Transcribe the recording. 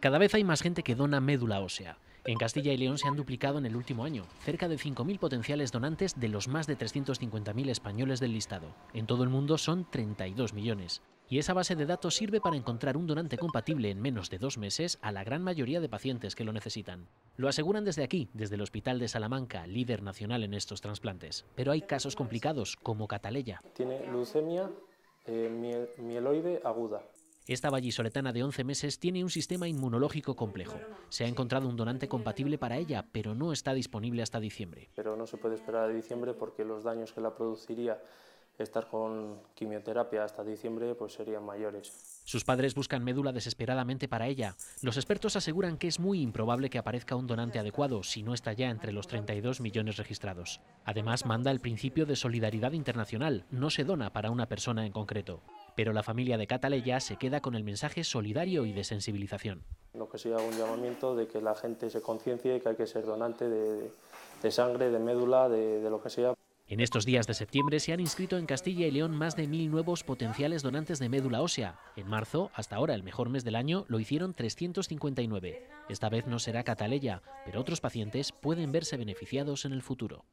Cada vez hay más gente que dona médula ósea. En Castilla y León se han duplicado en el último año, cerca de 5.000 potenciales donantes de los más de 350.000 españoles del listado. En todo el mundo son 32 millones. Y esa base de datos sirve para encontrar un donante compatible en menos de dos meses a la gran mayoría de pacientes que lo necesitan. Lo aseguran desde aquí, desde el Hospital de Salamanca, líder nacional en estos trasplantes. Pero hay casos complicados, como Cataleya. Tiene leucemia eh, mieloide aguda. Esta vallisoletana de 11 meses tiene un sistema inmunológico complejo. Se ha encontrado un donante compatible para ella, pero no está disponible hasta diciembre. Pero no se puede esperar a diciembre porque los daños que la produciría estar con quimioterapia hasta diciembre pues serían mayores. Sus padres buscan médula desesperadamente para ella. Los expertos aseguran que es muy improbable que aparezca un donante adecuado si no está ya entre los 32 millones registrados. Además, manda el principio de solidaridad internacional, no se dona para una persona en concreto. Pero la familia de Cataleya se queda con el mensaje solidario y de sensibilización. Lo que sí un llamamiento de que la gente se conciencie y que hay que ser donante de, sangre, de médula, de, de lo que sea. En estos días de septiembre se han inscrito en Castilla y León más de mil nuevos potenciales donantes de médula ósea. En marzo, hasta ahora el mejor mes del año, lo hicieron 359. Esta vez no será Cataleya, pero otros pacientes pueden verse beneficiados en el futuro.